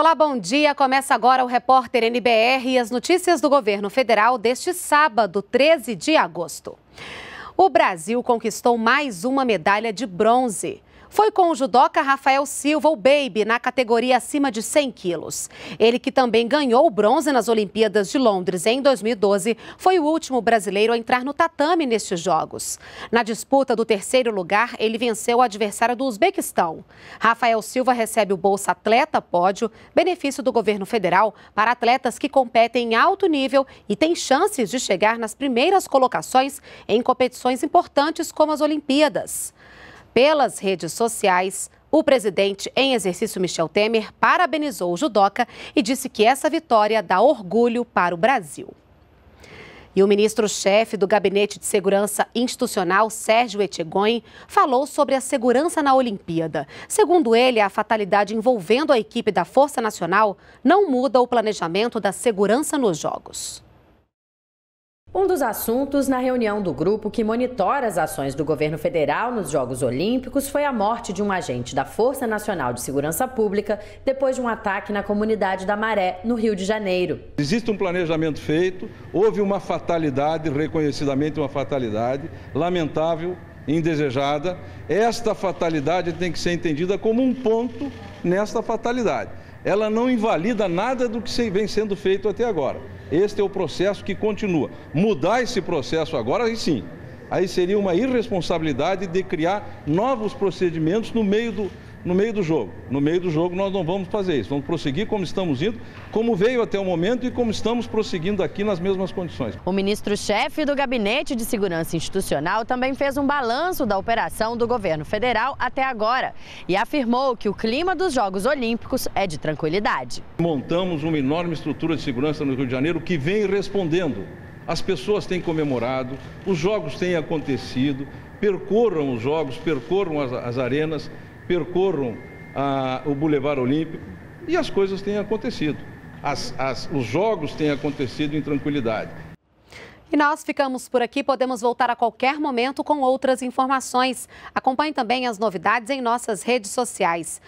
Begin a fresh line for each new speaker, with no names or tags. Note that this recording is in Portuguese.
Olá, bom dia. Começa agora o repórter NBR e as notícias do governo federal deste sábado, 13 de agosto. O Brasil conquistou mais uma medalha de bronze foi com o judoca Rafael Silva, o Baby, na categoria acima de 100 quilos. Ele que também ganhou o bronze nas Olimpíadas de Londres em 2012, foi o último brasileiro a entrar no tatame nestes Jogos. Na disputa do terceiro lugar, ele venceu o adversário do Uzbequistão. Rafael Silva recebe o Bolsa Atleta Pódio, benefício do governo federal para atletas que competem em alto nível e têm chances de chegar nas primeiras colocações em competições importantes como as Olimpíadas pelas redes sociais, o presidente em exercício Michel Temer parabenizou o judoca e disse que essa vitória dá orgulho para o Brasil. E o ministro-chefe do Gabinete de Segurança Institucional, Sérgio Etchegon, falou sobre a segurança na Olimpíada. Segundo ele, a fatalidade envolvendo a equipe da Força Nacional não muda o planejamento da
segurança nos Jogos. Um dos assuntos na reunião do grupo que monitora as ações do governo federal nos Jogos Olímpicos foi a morte de um agente da Força Nacional de Segurança Pública depois de um ataque na comunidade da Maré, no Rio de Janeiro.
Existe um planejamento feito, houve uma fatalidade, reconhecidamente uma fatalidade, lamentável, indesejada. Esta fatalidade tem que ser entendida como um ponto nesta fatalidade ela não invalida nada do que vem sendo feito até agora. Este é o processo que continua. Mudar esse processo agora, aí sim, aí seria uma irresponsabilidade de criar novos procedimentos no meio do, no meio do jogo. No meio do jogo nós não vamos fazer isso. Vamos prosseguir como estamos indo, como veio até o momento e como estamos prosseguindo aqui nas mesmas condições.
O ministro-chefe do Gabinete de Segurança Institucional também fez um balanço da operação do governo federal até agora e afirmou que o clima dos Jogos Olímpicos é de tranquilidade.
Montamos uma enorme estrutura de segurança no Rio de Janeiro que vem respondendo. As pessoas têm comemorado, os jogos têm acontecido, percorram os jogos, percorram as, as arenas, percorram a, ah, o Boulevard Olímpico e as coisas têm acontecido. As, as, os jogos têm acontecido em tranquilidade.
E nós ficamos por aqui, podemos voltar a qualquer momento com outras informações. Acompanhe também as novidades em nossas redes sociais.